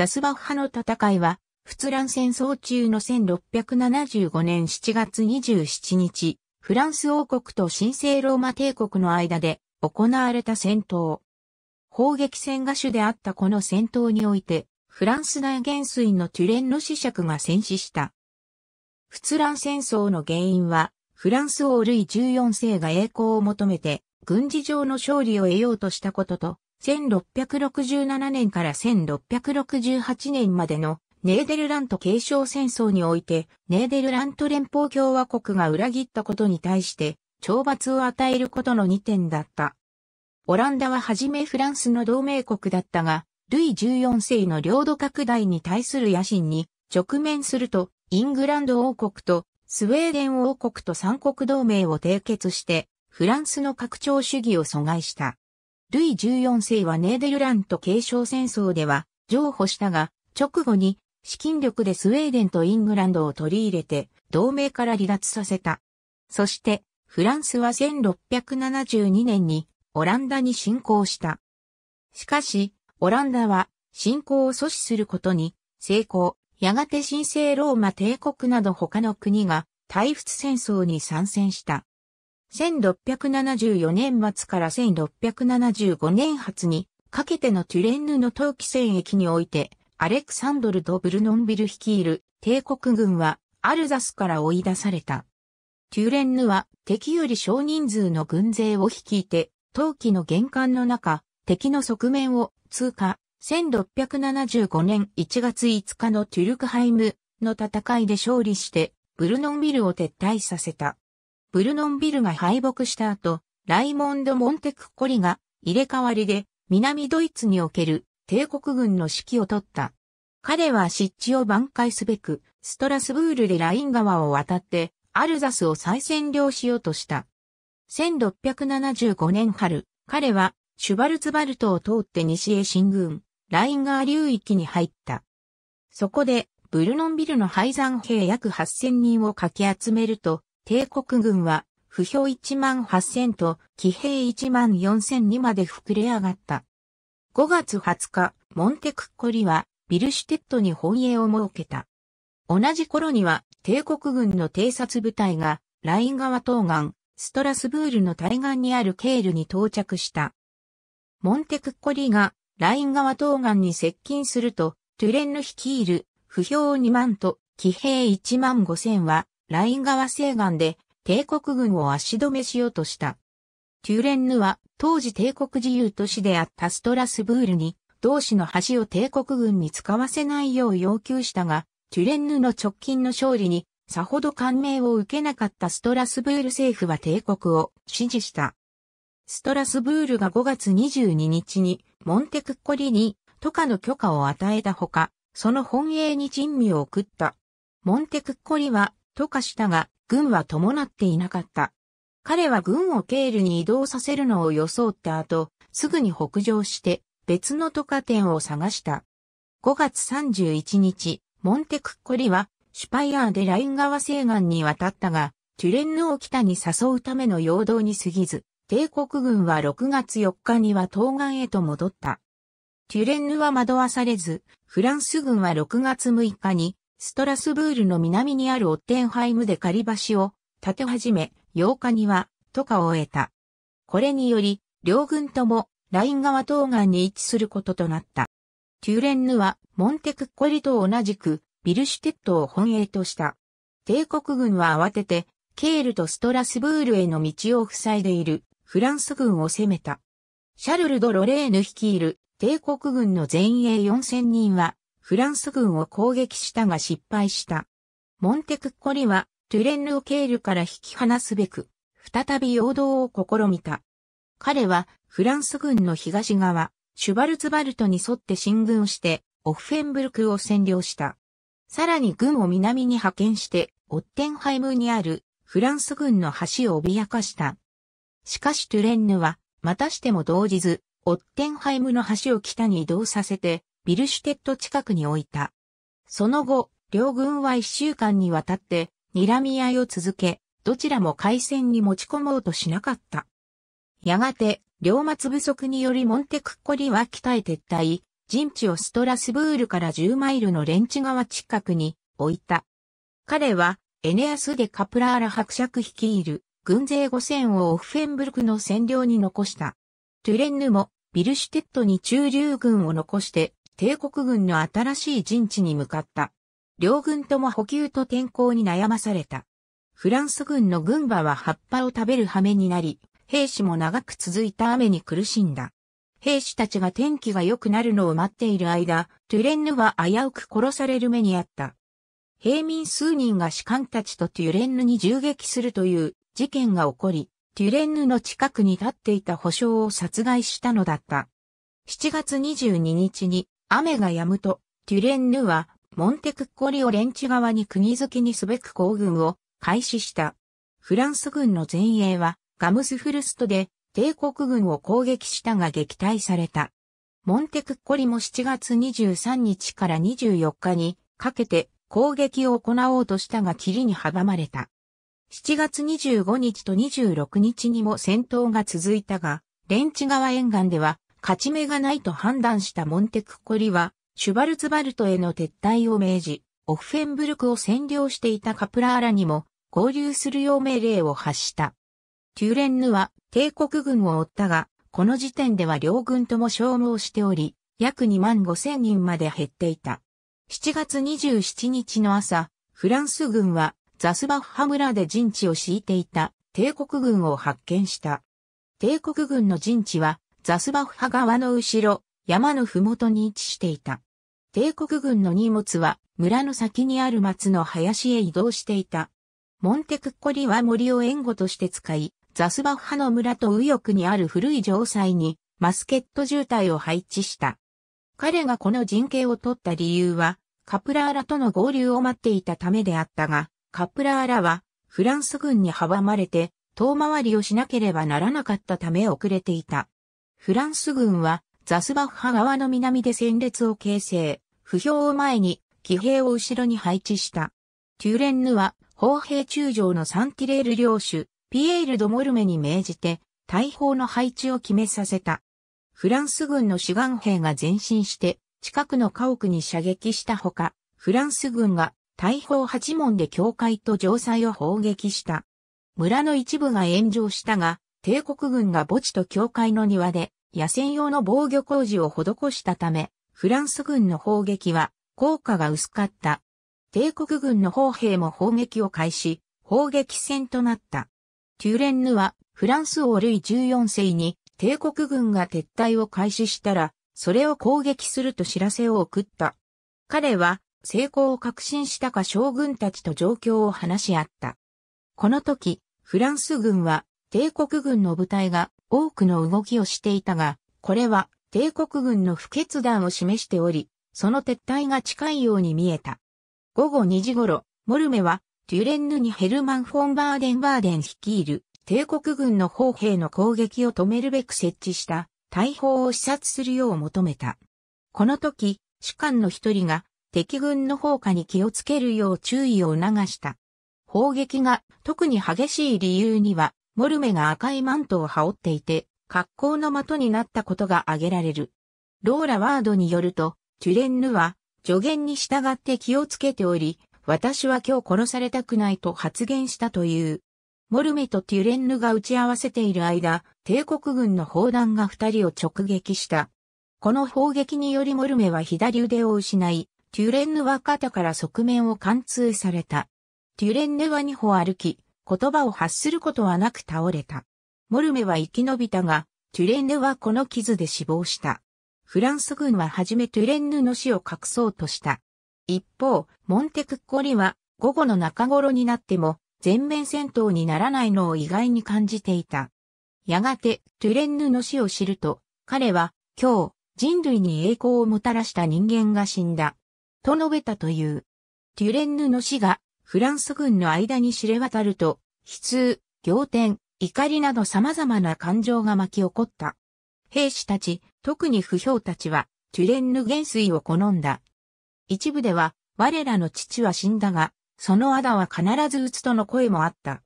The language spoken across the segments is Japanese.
ザスバッハの戦いは、仏蘭戦争中の1675年7月27日、フランス王国と神聖ローマ帝国の間で行われた戦闘。砲撃戦が主であったこの戦闘において、フランス大元帥のトゥレンの死者が戦死した。仏蘭戦争の原因は、フランス王ルイ14世が栄光を求めて、軍事上の勝利を得ようとしたことと、1667年から1668年までのネーデルラント継承戦争において、ネーデルラント連邦共和国が裏切ったことに対して、懲罰を与えることの2点だった。オランダははじめフランスの同盟国だったが、ルイ14世の領土拡大に対する野心に直面すると、イングランド王国とスウェーデン王国と三国同盟を締結して、フランスの拡張主義を阻害した。ルイ14世はネーデルラント継承戦争では譲歩したが、直後に資金力でスウェーデンとイングランドを取り入れて同盟から離脱させた。そしてフランスは1672年にオランダに侵攻した。しかし、オランダは侵攻を阻止することに成功、やがて神聖ローマ帝国など他の国が対仏戦争に参戦した。1674年末から1675年初にかけてのトゥレンヌの冬季戦役において、アレクサンドル・ド・ブルノンビル率いる帝国軍はアルザスから追い出された。トゥレンヌは敵より少人数の軍勢を率いて、冬季の玄関の中、敵の側面を通過、1675年1月5日のトゥルクハイムの戦いで勝利して、ブルノンビルを撤退させた。ブルノンビルが敗北した後、ライモンド・モンテクコリが入れ替わりで南ドイツにおける帝国軍の指揮を取った。彼は湿地を挽回すべく、ストラスブールでライン川を渡って、アルザスを再占領しようとした。1675年春、彼はシュバルツバルトを通って西へ進軍、ライン川流域に入った。そこで、ブルノンビルの廃山兵約8000人をかき集めると、帝国軍は、不評1万8000と、騎兵1万4000にまで膨れ上がった。5月20日、モンテクッコリは、ビルシュテットに本営を設けた。同じ頃には、帝国軍の偵察部隊が、ライン川東岸、ストラスブールの対岸にあるケールに到着した。モンテクッコリが、ライン川東岸に接近すると、トゥレンの率いる、不評2万と、騎兵1万5 0 0 0は、ライン川西岸で帝国軍を足止めしようとした。テュレンヌは当時帝国自由都市であったストラスブールに同志の橋を帝国軍に使わせないよう要求したが、テュレンヌの直近の勝利にさほど感銘を受けなかったストラスブール政府は帝国を支持した。ストラスブールが5月22日にモンテクッコリに都下の許可を与えたほか、その本営に珍味を送った。モンテクッコリはとかしたが、軍は伴っていなかった。彼は軍をケールに移動させるのを装った後、すぐに北上して、別の渡過店を探した。5月31日、モンテクッコリは、シュパイアーでライン川西岸に渡ったが、トュレンヌを北に誘うための陽動に過ぎず、帝国軍は6月4日には東岸へと戻った。トュレンヌは惑わされず、フランス軍は6月6日にストラスブールの南にあるオッテンハイムで仮橋を建て始め、8日には、渡河を終えた。これにより、両軍とも、ライン川東岸に位置することとなった。テューレンヌは、モンテクッコリと同じく、ビルシュテットを本営とした。帝国軍は慌てて、ケールとストラスブールへの道を塞いでいる、フランス軍を攻めた。シャルル・ド・ロレーヌ率いる、帝国軍の前衛4000人は、フランス軍を攻撃したが失敗した。モンテクッコリは、トゥレンヌをールから引き離すべく、再び陽動を試みた。彼は、フランス軍の東側、シュバルツバルトに沿って進軍して、オフェンブルクを占領した。さらに軍を南に派遣して、オッテンハイムにあるフランス軍の橋を脅かした。しかしトゥレンヌは、またしても動じず、オッテンハイムの橋を北に移動させて、ビルシュテット近くに置いた。その後、両軍は一週間にわたって、睨み合いを続け、どちらも海戦に持ち込もうとしなかった。やがて、両末不足によりモンテクッコリは北へ撤退、陣地をストラスブールから10マイルのレンチ川近くに置いた。彼は、エネアスでカプラーラ伯爵率いる軍勢5000をオフェンブルクの占領に残した。トゥレンヌもビルシュテットに中流軍を残して帝国軍の新しい陣地に向かった。両軍とも補給と天候に悩まされた。フランス軍の軍馬は葉っぱを食べる羽目になり、兵士も長く続いた雨に苦しんだ。兵士たちが天気が良くなるのを待っている間、トゥレンヌは危うく殺される目にあった。平民数人が士官たちとトゥレンヌに銃撃するという事件が起こり、トゥレンヌの近くに立っていた保証を殺害したのだった。7月22日に雨が止むと、テュレンヌは、モンテクッコリをンチ側に釘付けにすべく行軍を開始した。フランス軍の前衛は、ガムスフルストで、帝国軍を攻撃したが撃退された。モンテクッコリも7月23日から24日にかけて攻撃を行おうとしたが霧に阻まれた。7月25日と26日にも戦闘が続いたが、レンチ側沿岸では勝ち目がないと判断したモンテクコリは、シュバルツバルトへの撤退を命じ、オフェンブルクを占領していたカプラーラにも合流するよう命令を発した。テューレンヌは帝国軍を追ったが、この時点では両軍とも消耗しており、約2万5千人まで減っていた。7月27日の朝、フランス軍はザスバッハ村で陣地を敷いていた帝国軍を発見した。帝国軍の陣地はザスバフ派側の後ろ、山のふもとに位置していた。帝国軍の荷物は村の先にある松の林へ移動していた。モンテクッコリは森を援護として使い、ザスバフ派の村と右翼にある古い城塞にマスケット渋滞を配置した。彼がこの陣形を取った理由は、カプラーラとの合流を待っていたためであったが、カプラーラはフランス軍に阻まれて遠回りをしなければならなかったため遅れていた。フランス軍はザスバッハ側の南で戦列を形成、不評を前に騎兵を後ろに配置した。テューレンヌは砲兵中将のサンティレール領主、ピエール・ド・モルメに命じて、大砲の配置を決めさせた。フランス軍の志願兵が前進して、近くの家屋に射撃したほか、フランス軍が大砲八門で教会と城塞を砲撃した。村の一部が炎上したが、帝国軍が墓地と教会の庭で野戦用の防御工事を施したため、フランス軍の砲撃は効果が薄かった。帝国軍の砲兵も砲撃を開始、砲撃戦となった。テューレンヌはフランス王ルイ14世に帝国軍が撤退を開始したら、それを攻撃すると知らせを送った。彼は成功を確信したか将軍たちと状況を話し合った。この時、フランス軍は帝国軍の部隊が多くの動きをしていたが、これは帝国軍の不決断を示しており、その撤退が近いように見えた。午後2時頃、モルメは、デュレンヌにヘルマン・フォン・バーデン・バーデン率いる、帝国軍の砲兵の攻撃を止めるべく設置した、大砲を視察するよう求めた。この時、主官の一人が、敵軍の砲火に気をつけるよう注意を促した。砲撃が特に激しい理由には、モルメが赤いマントを羽織っていて、格好の的になったことが挙げられる。ローラワードによると、テュレンヌは助言に従って気をつけており、私は今日殺されたくないと発言したという。モルメとテュレンヌが打ち合わせている間、帝国軍の砲弾が二人を直撃した。この砲撃によりモルメは左腕を失い、テュレンヌは肩から側面を貫通された。テュレンヌは二歩歩き、言葉を発することはなく倒れた。モルメは生き延びたが、トゥレンヌはこの傷で死亡した。フランス軍ははじめトゥレンヌの死を隠そうとした。一方、モンテクッコリは午後の中頃になっても全面戦闘にならないのを意外に感じていた。やがてトゥレンヌの死を知ると、彼は今日人類に栄光をもたらした人間が死んだ。と述べたという。トゥレンヌの死がフランス軍の間に知れ渡ると、悲痛、仰天、怒りなど様々な感情が巻き起こった。兵士たち、特に不評たちは、トゥレンヌ元帥を好んだ。一部では、我らの父は死んだが、その仇は必ず打つとの声もあった。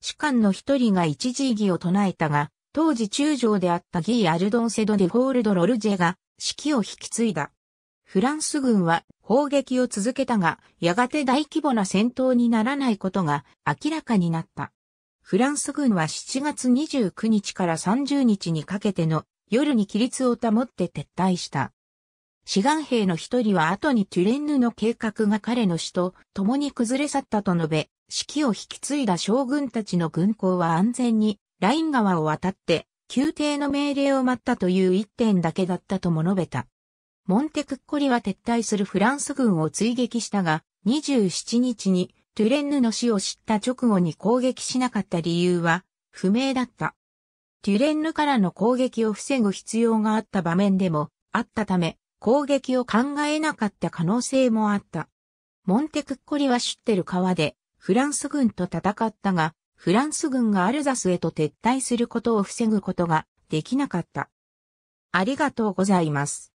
士官の一人が一時異議を唱えたが、当時中将であったギー・アルドンセド・デ・ホールド・ロルジェが指揮を引き継いだ。フランス軍は砲撃を続けたが、やがて大規模な戦闘にならないことが明らかになった。フランス軍は7月29日から30日にかけての夜に規律を保って撤退した。志願兵の一人は後にトゥレンヌの計画が彼の死と共に崩れ去ったと述べ、指揮を引き継いだ将軍たちの軍港は安全にライン川を渡って宮廷の命令を待ったという一点だけだったとも述べた。モンテクッコリは撤退するフランス軍を追撃したが、27日にトゥレンヌの死を知った直後に攻撃しなかった理由は不明だった。トゥレンヌからの攻撃を防ぐ必要があった場面でもあったため、攻撃を考えなかった可能性もあった。モンテクッコリは知ってる川でフランス軍と戦ったが、フランス軍がアルザスへと撤退することを防ぐことができなかった。ありがとうございます。